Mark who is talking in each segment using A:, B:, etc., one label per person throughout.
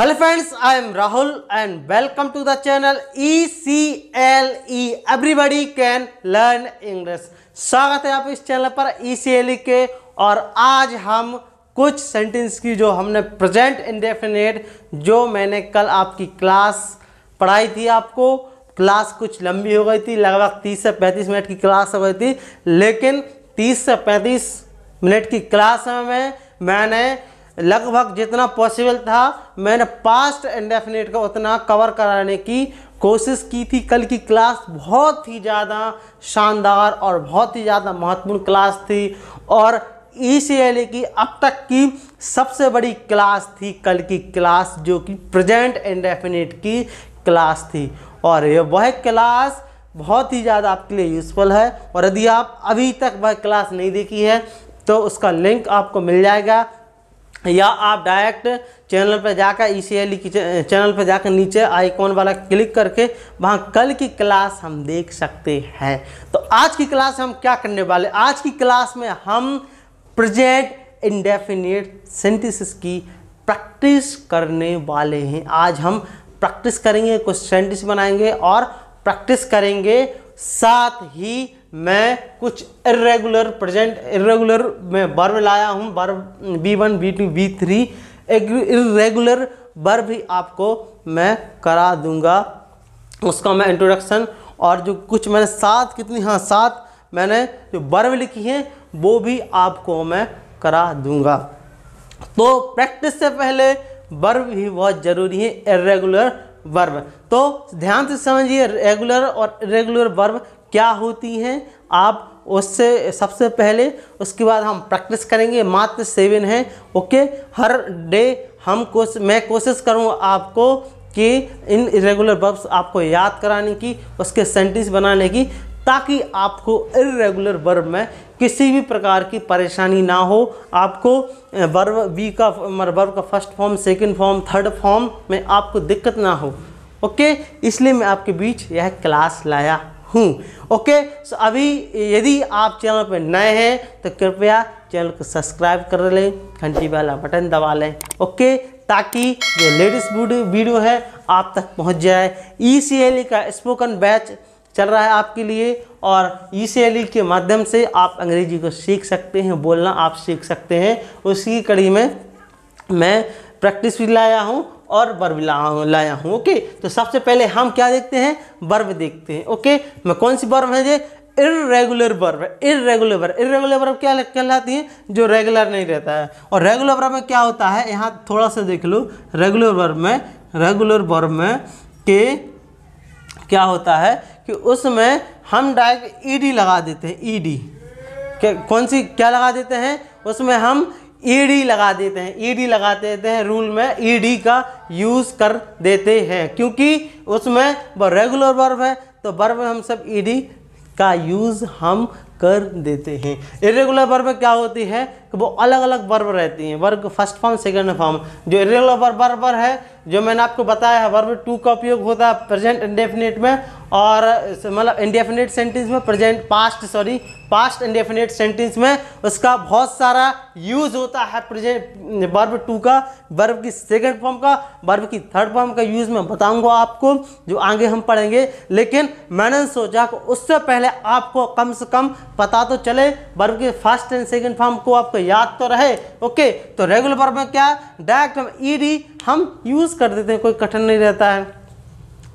A: Hello friends I am Rahul and welcome to the channel E C L E everybody can learn English स्वागत है आप इस channel पर ई C L ई के और आज हम कुछ सेंटेंस की जो हमने प्रेजेंट इंडेफिनेट जो मैंने कल आपकी क्लास पढ़ाई थी आपको क्लास कुछ लंबी हो गई थी लगभग 30 से 35 मिनट की क्लास हो गई थी लेकिन 30 से 35 मिनट की क्लास में मैंने लगभग जितना पॉसिबल था मैंने पास्ट इंडेफिनेट का उतना कवर कराने की कोशिश की थी कल की क्लास बहुत ही ज़्यादा शानदार और बहुत ही ज़्यादा महत्वपूर्ण क्लास थी और ई e e की अब तक की सबसे बड़ी क्लास थी कल की क्लास जो कि प्रेजेंट इंडेफिनेट की क्लास थी और ये वह क्लास बहुत ही ज़्यादा आपके लिए यूज़फुल है और यदि आप अभी तक वह क्लास नहीं देखी है तो उसका लिंक आपको मिल जाएगा या आप डायरेक्ट चैनल पर जाकर ई सी की चैनल पर जाकर नीचे आइकॉन वाला क्लिक करके वहाँ कल की क्लास हम देख सकते हैं तो आज की क्लास हम क्या करने वाले आज की क्लास में हम प्रेजेंट इंडेफिनेट सेंटेंसेस की प्रैक्टिस करने वाले हैं आज हम प्रैक्टिस करेंगे कुछ सेंटिस बनाएंगे और प्रैक्टिस करेंगे साथ ही मैं कुछ इरेगुलर प्रेजेंट इरेगुलर में बर्व लाया हूँ बर्व B one B to be three irregular बर्व भी आपको मैं करा दूंगा उसका मैं इंट्रोडक्शन और जो कुछ मैंने सात कितनी हाँ सात मैंने जो बर्व लिखी है वो भी आपको मैं करा दूंगा तो प्रैक्टिस से पहले बर्व भी बहुत ज़रूरी है इरेगुलर वर्ब तो ध्यान से समझिए रेगुलर और इरेगुलर वर्ब क्या होती हैं आप उससे सबसे पहले उसके बाद हम प्रैक्टिस करेंगे मात्र सेवन है ओके हर डे हम कोश मैं कोशिश करूँ आपको कि इन इरेगुलर वर्ब्स आपको याद कराने की उसके सेंटेंस बनाने की ताकि आपको इरेगुलर वर्ब में किसी भी प्रकार की परेशानी ना हो आपको वर्ब वी का वर्ब मतलब का first form second form third form में आपको दिक्कत ना हो ओके इसलिए मैं आपके बीच यह क्लास लाया हूँ ओके सो अभी यदि आप चैनल पर नए हैं तो कृपया चैनल को सब्सक्राइब कर लें घंटी वाला बटन दबा लें ओके ताकि जो लेटेस्ट वीडियो है आप तक पहुंच जाए ई e e का स्पोकन बैच चल रहा है आपके लिए और ई e के माध्यम से आप अंग्रेजी को सीख सकते हैं बोलना आप सीख सकते हैं उसी कड़ी में मैं प्रैक्टिस भी लाया हूँ और वर्व लाया हूँ ओके तो सबसे पहले हम क्या देखते हैं वर्व देखते हैं ओके मैं कौन सी वर्व है ये इरेगुलर वर्व है इरेगुलर वर्व इरेगुलर वर्व क्या कहलाती है जो रेगुलर नहीं रहता है और रेगुलर वर्व में क्या होता है यहाँ थोड़ा सा देख लो रेगुलर वर्व में रेगुलर वर्व में के क्या होता है कि उसमें हम डायरेक्ट ईडी लगा देते हैं ईडी कौन सी क्या लगा देते हैं उसमें हम ईडी e लगा देते हैं ईडी e लगा देते हैं रूल में ईडी e का यूज़ कर देते हैं क्योंकि उसमें वो रेगुलर वर्ब है तो वर्ब में हम सब ईडी का यूज़ हम कर देते हैं इरेगुलर वर्ब क्या होती है कि वो अलग अलग वर्ब रहती हैं verb first form second form जो इरेगुलर वर्ब वर्बर है जो मैंने आपको बताया है वर्ब टू का उपयोग होता है प्रेजेंट इंडेफिनेट में और मतलब इंडेफिनेट सेंटेंस में present past sorry past indefinite sentence में उसका बहुत सारा यूज होता है प्रेजेंट वर्ब टू का वर्ब की सेकंड फॉर्म का वर्ब की थर्ड फॉर्म का यूज मैं बताऊंगा आपको जो आगे हम पढ़ेंगे लेकिन मैंने सोचा कि उससे पहले आपको कम से कम पता तो चले वर्ब के फर्स्ट एंड सेकेंड फॉर्म को आपको याद तो रहे ओके तो रेगुलर वर्ब में क्या डायरेक्ट ई ई हम यूज़ कर देते हैं कोई कठिन नहीं रहता है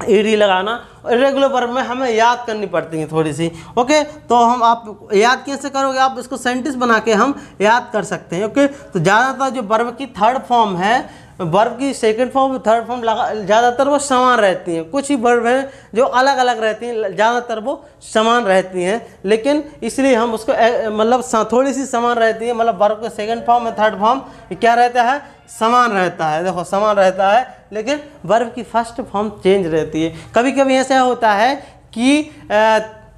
A: ईडी लगाना और रेगुलर वर्ब में हमें याद करनी पड़ती है थोड़ी सी ओके तो हम आप याद कैसे करोगे आप इसको सेंटेंस बना के हम याद कर सकते हैं ओके तो ज़्यादातर जो वर्ब की थर्ड फॉर्म है वर्ब की सेकेंड फॉर्म थर्ड फॉर्म ज़्यादातर वो समान रहती हैं कुछ ही वर्ब हैं जो अलग अलग रहती हैं ज़्यादातर वो समान रहती हैं लेकिन इसलिए हम उसको मतलब थोड़ी सी समान रहती है मतलब वर्ब के सेकेंड फॉर्म या थर्ड फॉर्म क्या रहता है समान रहता है देखो समान रहता है लेकिन वर्ब की फर्स्ट फॉर्म चेंज रहती है कभी कभी ऐसा होता है कि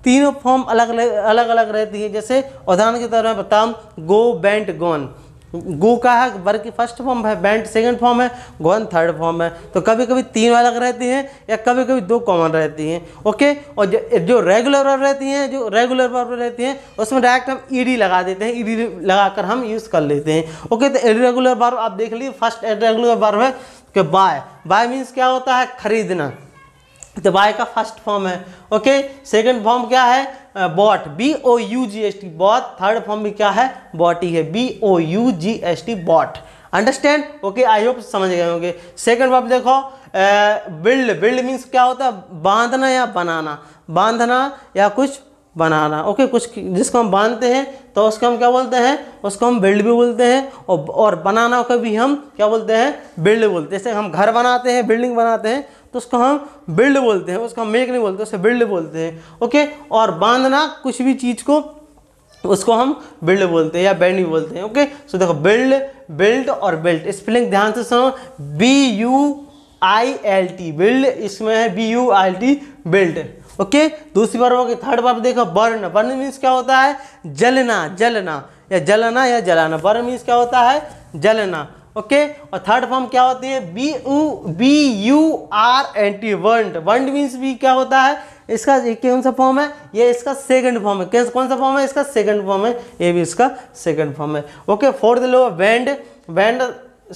A: तीनों फॉर्म अलग अलग अलग रहती है जैसे उदाहरण के तौर पर बताऊँ गो बेंट गॉन गु का है वर्ग की फर्स्ट फॉर्म है बैंड सेकंड फॉर्म है गोन थर्ड फॉर्म है तो कभी कभी तीन अलग रहती हैं या कभी कभी दो कॉमन रहती हैं ओके और जो, जो रेगुलर वर्ब रहती हैं जो रेगुलर वर्ब रहती हैं उसमें डायरेक्ट हम ईडी लगा देते हैं ईडी लगाकर हम यूज़ कर लेते हैं ओके तो इरेगुलर वर्ब आप देख लीजिए फर्स्ट इरेगुलर वर्ब है कि बाय बाय मीन्स क्या होता है खरीदना तो बाय का फर्स्ट फॉर्म है ओके सेकंड फॉर्म क्या है bought B O U G H T bought third form भी क्या है बॉट ही है B O U G H T bought understand okay I hope समझ गए होंगे सेकंड फॉर्म देखो बिल्ड बिल्ड मीन्स क्या होता है बांधना या बनाना बांधना या कुछ बनाना ओके okay, कुछ जिसको हम बांधते हैं तो उसको हम क्या बोलते हैं उसको हम बिल्ड भी बोलते हैं और और बनाना को भी हम क्या बोलते हैं बिल्ड बोलते हैं जैसे हम घर बनाते हैं बिल्डिंग बनाते हैं तो उसको हम बिल्ड बोलते हैं उसको हम मेक नहीं बोलते उसे बिल्ड बोलते हैं ओके और बांधना कुछ भी चीज़ को उसको हम बिल्ड बोलते हैं या भी बोलते हैं ओके सो देखो बिल्ड बिल्ड और बिल्ट स्पेलिंग ध्यान से सुनो B U I L T build इसमें है B U I L T build okay दूसरी बार होगी थर्ड बार देखो बर्न बर्न मीन्स क्या होता है जलना जलना या जलना या जलाना बर्न मीन्स क्या होता है जलना ओके और थर्ड फॉर्म क्या होती है B U B U R N T world world means भी क्या होता है इसका कौन सा फॉर्म है ये इसका सेकंड फॉर्म है कौन सा फॉर्म है इसका सेकंड फॉर्म है ये भी इसका सेकंड फॉर्म है ओके फोर्थ लो बैंड बैंड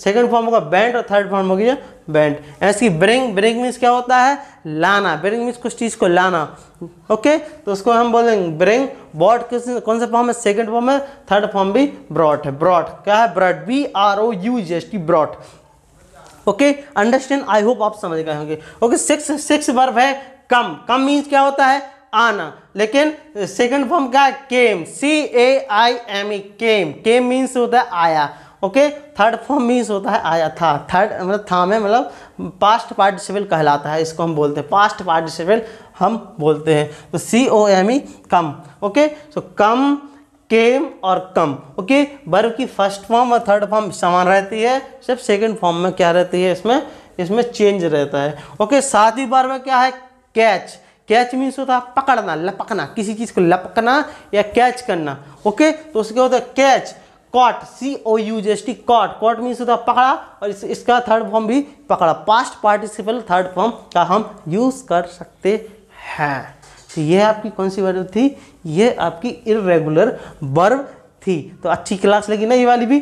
A: सेकंड फॉर्म होगा बैंड और थर्ड फॉर्म होगी बैंड ऐसी ब्रिंग ब्रिंग मीन्स क्या होता है लाना ब्रिंग मीन्स कुछ चीज़ को लाना ओके तो उसको हम बोलेंगे ब्रिंग बॉट किस कौन सा फॉर्म है सेकंड फॉर्म है थर्ड फॉर्म भी ब्रॉट है ब्रॉट क्या है brought B R O U G H T brought okay understand I hope आप समझ गए होंगे ओके सिक्स सिक्स वर्ब है कम कम मीन्स क्या होता है आना लेकिन सेकंड फॉर्म क्या है केम सी ए I M E came came means होता है आया ओके थर्ड फॉर्म मीन्स होता है आया था थर्ड मतलब था में मतलब पास्ट पार्टिसिपल कहलाता है इसको हम बोलते हैं पास्ट पार्टिसिपल हम बोलते हैं तो सी ओ एम ई कम ओके सो कम केम और कम ओके बर्व की फर्स्ट फॉर्म और थर्ड फॉर्म समान रहती है सिर्फ सेकेंड फॉर्म में क्या रहती है इसमें इसमें चेंज रहता है ओके ही बार में क्या है कैच कैच मीन्स होता है पकड़ना लपकना किसी चीज़ को लपकना या कैच करना ओके तो उसके होता है catch caught C O U S T caught caught means होता है पकड़ा और इस, इसका थर्ड फॉर्म भी पकड़ा पास्ट पार्टिसिपल थर्ड फॉर्म का हम यूज़ कर सकते हैं तो ये आपकी कौन सी वर्ब थी ये आपकी इरेगुलर वर्ब थी तो अच्छी क्लास लगी ना ये वाली भी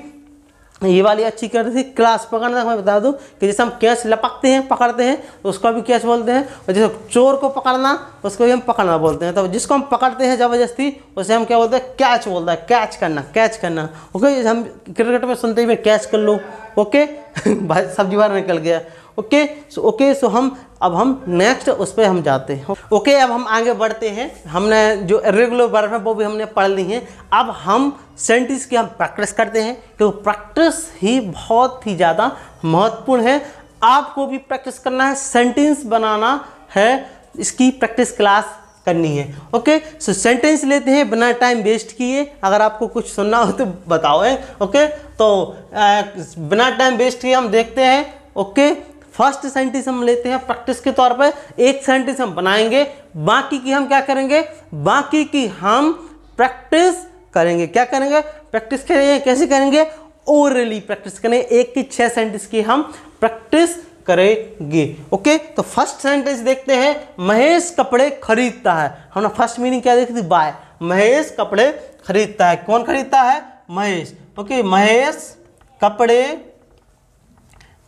A: ये वाली अच्छी कर थी क्लास पकड़ना मैं बता दूं कि जैसे हम कैच लपकते हैं पकड़ते हैं उसको भी कैच बोलते हैं और जैसे चोर को पकड़ना उसको भी हम पकड़ना बोलते हैं तो जिसको हम पकड़ते हैं ज़बरदस्ती उसे हम क्या बोलते हैं कैच बोलता है कैच करना कैच करना ओके हम क्रिकेट में सुनते ही मैं कैच कर लूँ ओके भाई सब्जी बार निकल गया ओके सो ओके सो हम अब हम नेक्स्ट उस पर हम जाते हैं ओके अब हम आगे बढ़ते हैं हमने जो रेगुलर वर्ब है वो भी हमने पढ़ ली है अब हम सेंटेंस की हम प्रैक्टिस करते हैं क्योंकि प्रैक्टिस ही बहुत ही ज़्यादा महत्वपूर्ण है आपको भी प्रैक्टिस करना है सेंटेंस बनाना है इसकी प्रैक्टिस क्लास करनी है ओके सो सेंटेंस लेते हैं बिना टाइम वेस्ट किए अगर आपको कुछ सुनना हो तो बताओ है ओके तो बिना टाइम वेस्ट किए हम देखते हैं ओके फर्स्ट सेंटेंस हम लेते हैं प्रैक्टिस के तौर पर एक सेंटेंस हम बनाएंगे बाकी की हम क्या करेंगे बाकी की हम प्रैक्टिस करेंगे क्या करेंगे प्रैक्टिस करेंगे कैसे करेंगे ओरली प्रैक्टिस करें एक की छह सेंटेंस की हम प्रैक्टिस करेंगे ओके तो फर्स्ट सेंटेंस देखते हैं महेश कपड़े खरीदता है हमने फर्स्ट मीनिंग क्या देखी थी बाय महेश कपड़े खरीदता है कौन खरीदता है महेश ओके महेश कपड़े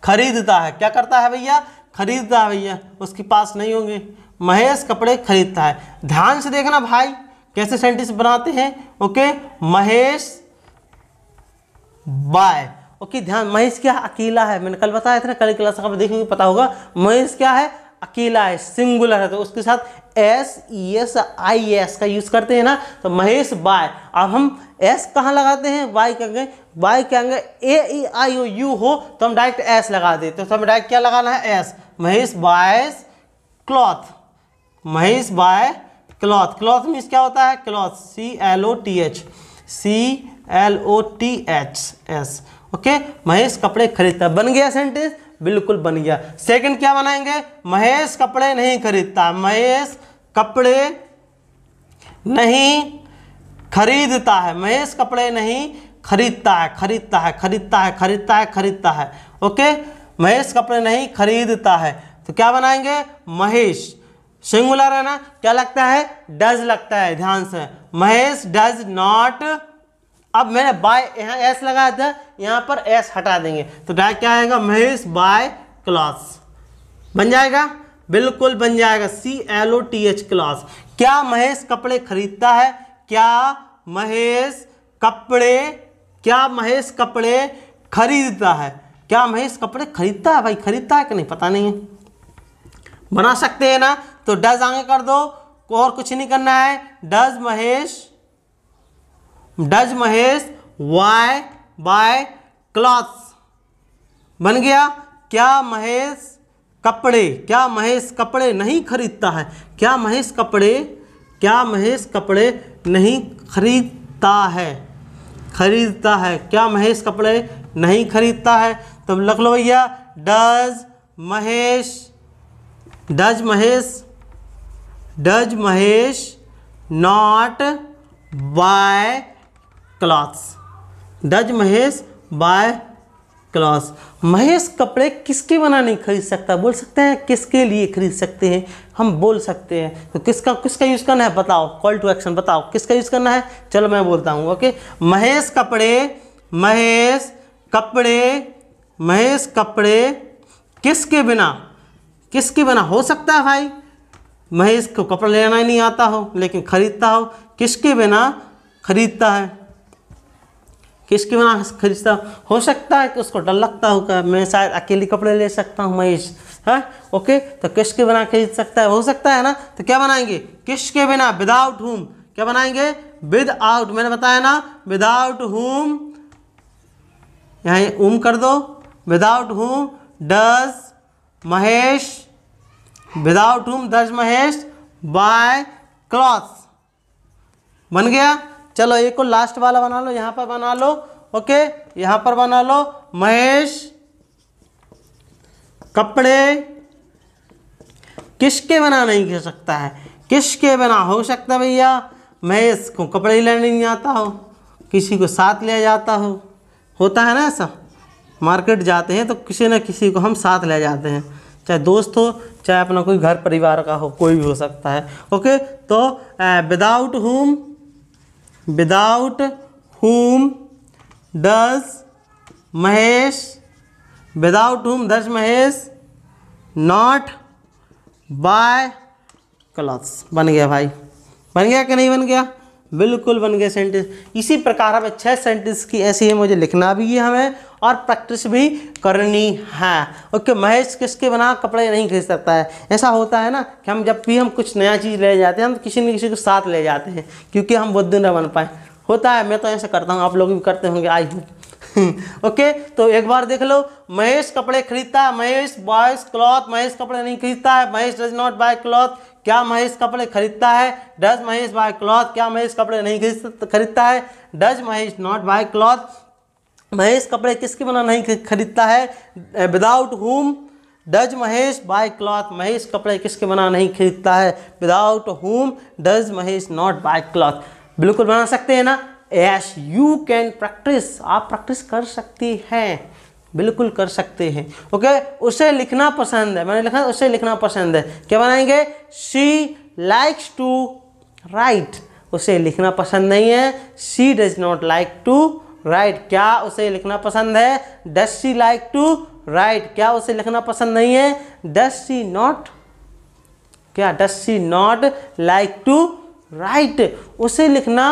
A: खरीदता है क्या करता है भैया खरीदता है भैया उसके पास नहीं होंगे महेश कपड़े खरीदता है ध्यान से देखना भाई कैसे सेंटेंस बनाते हैं ओके महेश बाय ओके ध्यान महेश क्या अकेला है मैंने कल बताया था ना कल क्लास का देखेंगे पता होगा महेश क्या है अकेला है सिंगुलर है तो उसके साथ S E S I S का यूज़ करते हैं ना तो महेश बाय अब हम एस कहाँ लगाते हैं बाय कहेंगे बाय कहेंगे ए ई e, आई ओ यू हो तो हम डायरेक्ट एस लगा देते हैं तो हमें डायरेक्ट क्या लगाना है S Mahesh buy cloth Mahesh buy cloth cloth means क्या होता है cloth C L O T H C L O T H S okay Mahesh कपड़े खरीदता बन गया सेंटेंस बिल्कुल बन गया सेकंड क्या बनाएंगे महेश कपड़े नहीं खरीदता महेश कपड़े नहीं खरीदता है महेश कपड़े नहीं खरीदता है खरीदता है खरीदता है खरीदता है खरीदता है ओके महेश कपड़े नहीं खरीदता है तो क्या बनाएंगे महेश सिंगुलर है ना क्या लगता है डज लगता है ध्यान से महेश डज नॉट अब मैंने बाय यहाँ एस लगाया था यहाँ पर एस हटा देंगे तो डायरेक्ट क्या आएगा महेश बाय क्लास बन जाएगा बिल्कुल बन जाएगा C L O T H class क्या महेश कपड़े खरीदता है क्या महेश कपड़े क्या महेश कपड़े खरीदता है क्या महेश कपड़े खरीदता है भाई खरीदता है कि नहीं पता नहीं है बना सकते हैं ना तो डज आगे कर दो और कुछ नहीं करना है does Mahesh does Mahesh why buy clothes बन गया क्या महेश कपड़े क्या महेश कपड़े नहीं खरीदता है क्या महेश कपड़े क्या महेश कपड़े नहीं खरीदता है खरीदता है क्या महेश कपड़े नहीं खरीदता है तो लख लो भैया does Mahesh does Mahesh does Mahesh not buy clothes does Mahesh buy clothes Mahesh कपड़े किसके नहीं खरीद सकता बोल सकते हैं किसके लिए खरीद सकते हैं हम बोल सकते हैं तो किसका किसका यूज़ करना है बताओ कॉल टू एक्शन बताओ किसका यूज़ करना है चलो मैं बोलता हूँ ओके महेश कपड़े महेश कपड़े महेश कपड़े किसके बिना किसके बिना हो सकता है भाई महेश को कपड़ा लेना ही नहीं आता हो लेकिन खरीदता हो किसके बिना खरीदता है किसकी बना खरीदता हो सकता है कि उसको डर लगता होगा मैं शायद अकेले कपड़े ले सकता हूँ महेश है हाँ? ओके तो किसके बिना खरीद सकता है हो सकता है ना तो क्या बनाएंगे किसके बिना विदाउट होम क्या बनाएंगे विद आउट मैंने बताया ना विदाउट होम यहाँ उम um कर दो without whom does Mahesh without whom does Mahesh buy cloth बन गया चलो एक को लास्ट वाला बना लो यहाँ पर बना लो ओके यहाँ पर बना लो महेश कपड़े किसके बना नहीं हो सकता है किसके बिना हो सकता भैया महेश को कपड़े लेने नहीं आता हो किसी को साथ ले जाता हो होता है ना ऐसा मार्केट जाते हैं तो किसी ना किसी को हम साथ ले जाते हैं चाहे दोस्त हो चाहे अपना कोई घर परिवार का हो कोई भी हो सकता है ओके तो without whom without whom does Mahesh without whom does Mahesh not buy clothes बन गया भाई बन गया कि नहीं बन गया बिल्कुल बन गया सेंटेंस इसी प्रकार हमें छः सेंटेंस की ऐसी है मुझे लिखना भी है हमें और प्रैक्टिस भी करनी है ओके महेश किसके बिना कपड़े नहीं खरीद सकता है ऐसा होता है ना कि हम जब भी हम कुछ नया चीज़ ले जाते हैं हम किसी न किसी को साथ ले जाते हैं क्योंकि हम बुद्ध न बन पाए होता है मैं तो ऐसा करता हूँ आप लोग भी करते होंगे आई हूँ ओके तो एक बार देख लो महेश कपड़े खरीदता है महेश बॉयज क्लॉथ महेश कपड़े नहीं खरीदता है Mahesh does not buy cloth क्या महेश कपड़े खरीदता है डज महेश बाय क्लॉथ क्या महेश कपड़े नहीं खरीदता है does Mahesh not buy cloth Mahesh कपड़े किसके बिना नहीं खरीदता है without whom does Mahesh buy cloth Mahesh कपड़े किसके बना नहीं खरीदता है without whom does Mahesh not buy cloth बिल्कुल बना सकते हैं ना एस यू कैन प्रैक्टिस आप प्रैक्टिस कर सकती हैं बिल्कुल कर सकते हैं ओके okay? उसे लिखना पसंद है मैंने लिखा उसे लिखना पसंद है क्या बनाएंगे शी लाइक्स टू राइट उसे लिखना पसंद नहीं है she does not like to write क्या उसे लिखना पसंद है does she like to write क्या उसे लिखना पसंद नहीं है डस सी नॉट क्या does she not like to write उसे लिखना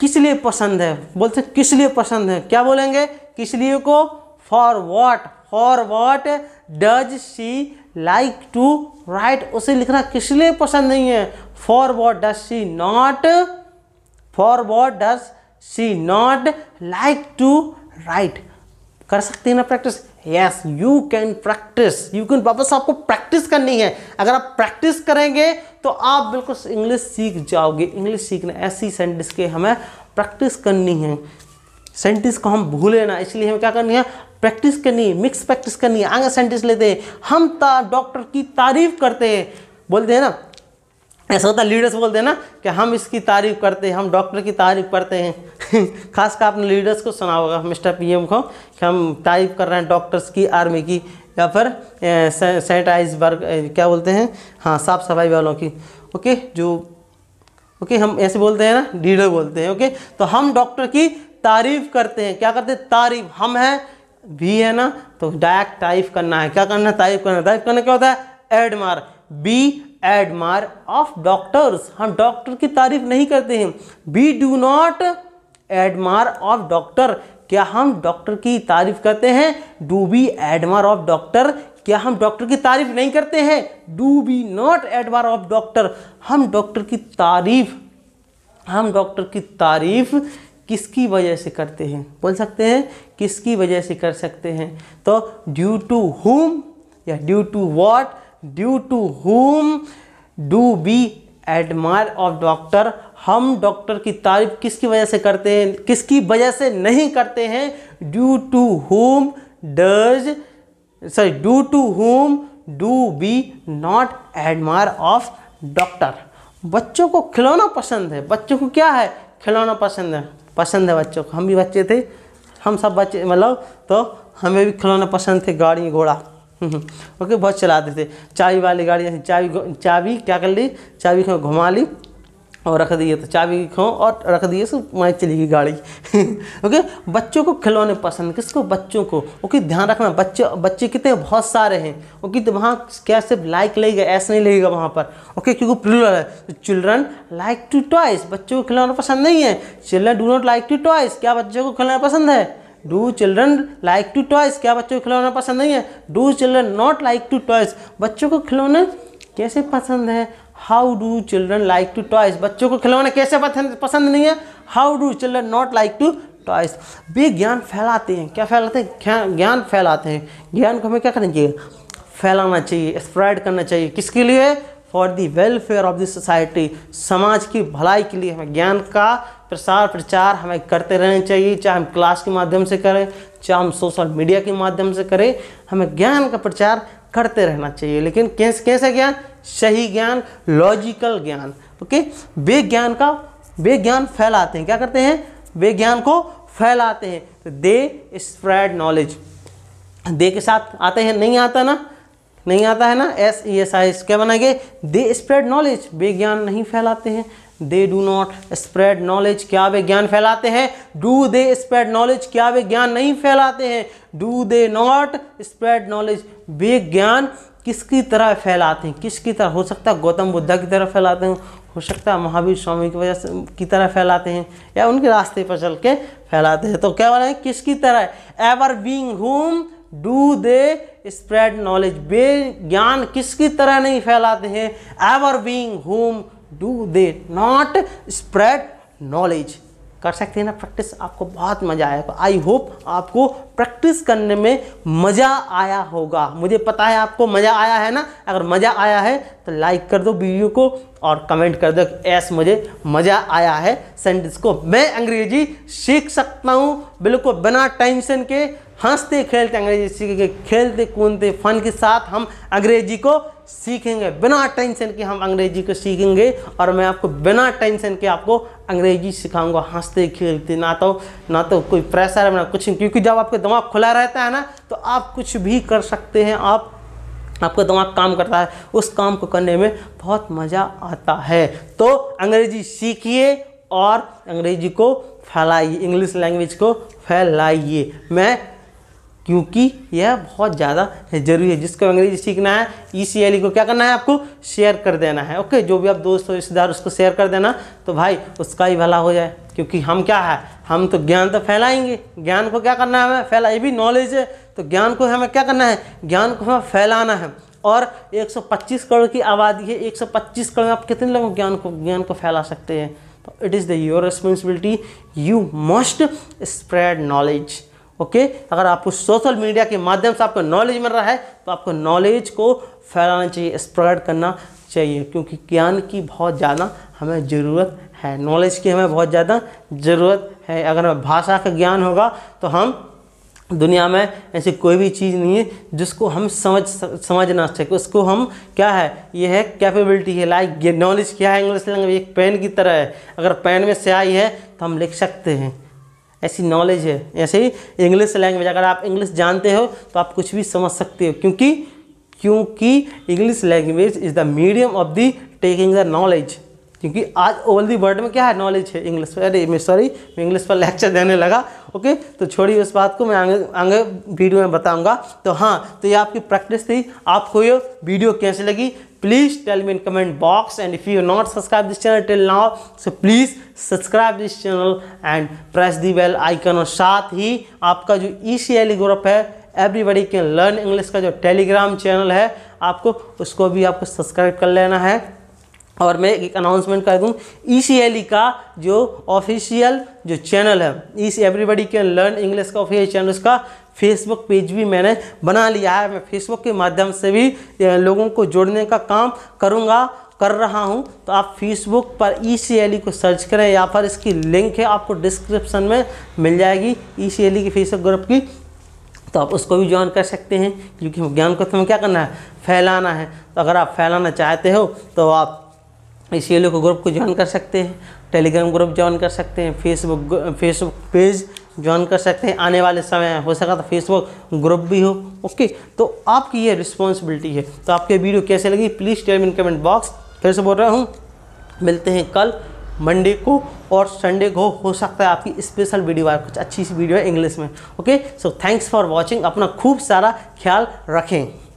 A: किस लिए पसंद है बोलते किस लिए पसंद है क्या बोलेंगे किस लिए को for what for what does she like to write उसे लिखना किस लिए पसंद नहीं है for what does she not for what does she not like to write कर सकते हैं ना practice yes you can practice you can वापस आपको प्रैक्टिस करनी है अगर आप प्रैक्टिस करेंगे तो आप बिल्कुल इंग्लिश सीख जाओगे इंग्लिश सीखना ऐसी सेंटेंस के हमें प्रैक्टिस करनी है सेंटेंस को हम भूले ना इसलिए हमें क्या करनी है प्रैक्टिस करनी है मिक्स प्रैक्टिस करनी है आगे सेंटेंस लेते हैं हम डॉक्टर की तारीफ करते हैं बोलते हैं ना ऐसा होता है लीडर्स बोलते हैं ना कि हम इसकी तारीफ करते हैं हम डॉक्टर की तारीफ करते हैं खासकर आपने लीडर्स को सुना होगा मिस्टर पीएम को कि हम तारीफ कर रहे हैं डॉक्टर्स की आर्मी की या फिर सैनिटाइज वर्क क्या बोलते हैं हाँ साफ सफाई वालों की ओके जो ओके हम ऐसे बोलते हैं ना लीडर बोलते हैं ओके तो हम डॉक्टर की तारीफ करते हैं क्या करते हैं तारीफ हम हैं भी है ना तो डायरेक्ट तारीफ करना है क्या करना है तारीफ करना तारीफ करना क्या होता है admire we admire of doctors हम डॉक्टर की तारीफ नहीं करते हैं we do not admire of doctor क्या हम डॉक्टर की तारीफ करते हैं do we admire of doctor क्या हम डॉक्टर की तारीफ नहीं करते हैं do we not admire of doctor हम डॉक्टर की तारीफ हम डॉक्टर की तारीफ किसकी वजह से करते हैं बोल सकते हैं किसकी वजह से कर सकते हैं तो ड्यू टू होम या due to what due to whom do we admire of doctor हम डॉक्टर की तारीफ किसकी वजह से करते हैं किसकी वजह से नहीं करते हैं due to whom does sorry due to whom do we not admire of doctor बच्चों को खिलौना पसंद है बच्चों को क्या है खिलौना पसंद है पसंद है बच्चों को हम भी बच्चे थे हम सब बच्चे मतलब तो हमें भी खिलौना पसंद थे गाड़ी घोड़ा ओके बहुत चलाते थे चाबी वाली गाड़ी ऐसी चाबी चाबी क्या कर ली चाबी खो घुमा ली और रख दिए तो चाबी खो और रख दिए सो वहीं चली गई गाड़ी ओके बच्चों को खिलौने पसंद किसको बच्चों को ओके ध्यान रखना बच्चे बच्चे कितने बहुत सारे हैं ओके तो वहाँ क्या सिर्फ लाइक लगेगा ऐसा नहीं लगेगा वहाँ पर ओके क्योंकि प्लूरल है तो चिल्ड्रन लाइक टू टॉयस बच्चों को खिलौना पसंद नहीं है children do not like to toys क्या बच्चों को खिलौना पसंद है do children like to toys क्या बच्चों को खिलौना पसंद नहीं है do children not like to toys बच्चों को खिलौना कैसे पसंद है how do children like to toys बच्चों को खिलौना कैसे पसंद नहीं है how do children not like to toys वे ज्ञान फैलाते हैं क्या फैलाते हैं ज्ञान फैलाते हैं ज्ञान को हमें क्या करना चाहिए फैलाना चाहिए स्प्रेड करना चाहिए किसके लिए for the welfare of the society समाज की भलाई के लिए हमें ज्ञान का प्रसार प्रचार हमें करते रहना चाहिए चाहे हम क्लास के माध्यम से करें चाहे हम सोशल मीडिया के माध्यम से करें हमें ज्ञान का प्रचार करते रहना चाहिए लेकिन कैसे कैसे ज्ञान सही ज्ञान लॉजिकल ज्ञान ओके वे ज्ञान का वे ज्ञान फैलाते हैं क्या करते हैं वे ज्ञान को फैलाते हैं तो दे स्प्रेड नॉलेज दे के साथ आते हैं नहीं आता ना नहीं आता है ना S E S I S क्या बनाएंगे दे स्प्रेड नॉलेज वे ज्ञान नहीं फैलाते हैं they do not spread knowledge क्या वे ज्ञान फैलाते हैं डू दे स्प्रेड नॉलेज क्या वे ज्ञान नहीं फैलाते हैं do they not spread knowledge वे ज्ञान किसकी तरह फैलाते हैं किसकी तरह हो सकता है गौतम बुद्धा की तरह फैलाते हैं हो सकता है महावीर स्वामी की वजह से की तरह फैलाते हैं या उनके रास्ते पर चल के फैलाते हैं तो क्या बोला है किसकी तरह ever being whom do they spread knowledge वे ज्ञान किसकी तरह नहीं फैलाते हैं ever being whom do they not spread knowledge कर सकते हैं ना प्रैक्टिस आपको बहुत मज़ा आएगा आई होप आपको प्रैक्टिस करने में मज़ा आया होगा मुझे पता है आपको मज़ा आया है ना अगर मज़ा आया है तो लाइक कर दो वीडियो को और कमेंट कर दो ऐस मुझे मज़ा आया है सेंटेंस को मैं अंग्रेजी सीख सकता हूँ बिल्कुल बिना टेंशन के हंसते खेलते अंग्रेजी सीखेंगे खेलते कूदते फन के साथ हम अंग्रेजी को सीखेंगे बिना टेंशन के हम अंग्रेजी को सीखेंगे और मैं आपको बिना टेंशन के आपको अंग्रेजी सिखाऊंगा हंसते खेलते ना तो ना तो कोई प्रेशर है ना कुछ क्योंकि जब आपका दिमाग खुला रहता है ना तो आप कुछ भी कर सकते हैं आप आपका दिमाग काम करता है उस काम को करने में बहुत मज़ा आता है तो अंग्रेजी सीखिए और अंग्रेजी को फैलाइए इंग्लिश लैंग्वेज को फैलाइए मैं क्योंकि यह बहुत ज़्यादा जरूरी है जिसको अंग्रेजी सीखना है ई e सी e को क्या करना है आपको शेयर कर देना है ओके जो भी आप दोस्त हो रिश्तेदार उसको शेयर कर देना तो भाई उसका ही भला हो जाए क्योंकि हम क्या है हम तो ज्ञान तो फैलाएंगे ज्ञान को क्या करना है हमें फैला ये भी नॉलेज है तो ज्ञान को हमें क्या करना है ज्ञान को हमें फैलाना है और 125 करोड़ की आबादी है 125 करोड़ में आप कितने लोगों ज्ञान को ज्ञान को फैला सकते हैं तो it is the your responsibility you must spread knowledge okay अगर आपको सोशल मीडिया के माध्यम से आपको नॉलेज मिल रहा है तो आपको नॉलेज को फैलाना चाहिए स्प्रेड करना चाहिए क्योंकि ज्ञान की बहुत ज़्यादा हमें ज़रूरत है नॉलेज की हमें बहुत ज़्यादा ज़रूरत है अगर हमें भाषा का ज्ञान होगा तो हम दुनिया में ऐसी कोई भी चीज़ नहीं है जिसको हम समझ समझ ना सके उसको हम क्या है ये है कैपेबिलिटी है लाइक ये नॉलेज क्या है इंग्लिश लैंग्वेज एक पेन की तरह है अगर पेन में स्याही है तो हम लिख सकते हैं ऐसी नॉलेज है ऐसे ही इंग्लिश लैंग्वेज अगर आप इंग्लिश जानते हो तो आप कुछ भी समझ सकते हो क्योंकि क्योंकि English language is the medium of the taking the knowledge क्योंकि आज ऑल दी वर्ल्ड में क्या है नॉलेज है इंग्लिश पर अरे मैं सॉरी मैं इंग्लिश पर लेक्चर देने लगा ओके तो छोड़िए उस बात को मैं आगे आगे वीडियो में बताऊंगा तो हाँ तो ये आपकी प्रैक्टिस थी आपको ये वीडियो कैसे लगी please tell me in comment box and if you not subscribe this channel till now so please subscribe this channel and press the bell icon और साथ ही आपका जो ई सी एल ग्रुप है एवरीबडी कैन लर्न इंग्लिश का जो Telegram channel है आपको उसको भी आपको सब्सक्राइब कर लेना है और मैं एक अनाउंसमेंट कर दूं ई e e का जो ऑफिशियल जो चैनल है E C everybody can learn English का ऑफिशियल चैनल उसका फेसबुक पेज भी मैंने बना लिया है मैं फेसबुक के माध्यम से भी लोगों को जोड़ने का काम करूँगा कर रहा हूं तो आप फेसबुक पर ई e को सर्च करें या फिर इसकी लिंक है आपको डिस्क्रिप्सन में मिल जाएगी ई सी की फेसबुक ग्रुप की तो आप उसको भी ज्वाइन कर सकते हैं क्योंकि ज्ञान को तुम्हें क्या करना है फैलाना है तो अगर आप फैलाना चाहते हो तो आप इस येलो के ग्रुप को ज्वाइन कर सकते हैं टेलीग्राम ग्रुप ज्वाइन कर सकते हैं फेसबुक फेसबुक पेज ज्वाइन कर सकते हैं आने वाले समय हो सका तो फेसबुक ग्रुप भी हो ओके तो आपकी ये रिस्पॉन्सिबिलिटी है तो आपके वीडियो कैसे लगी please tell in comment box फिर से बोल रहा हूँ मिलते हैं कल मंडे को और संडे को हो सकता है आपकी स्पेशल वीडियो आए कुछ अच्छी सी वीडियो है इंग्लिश में okay so thanks for watching अपना खूब सारा ख्याल रखें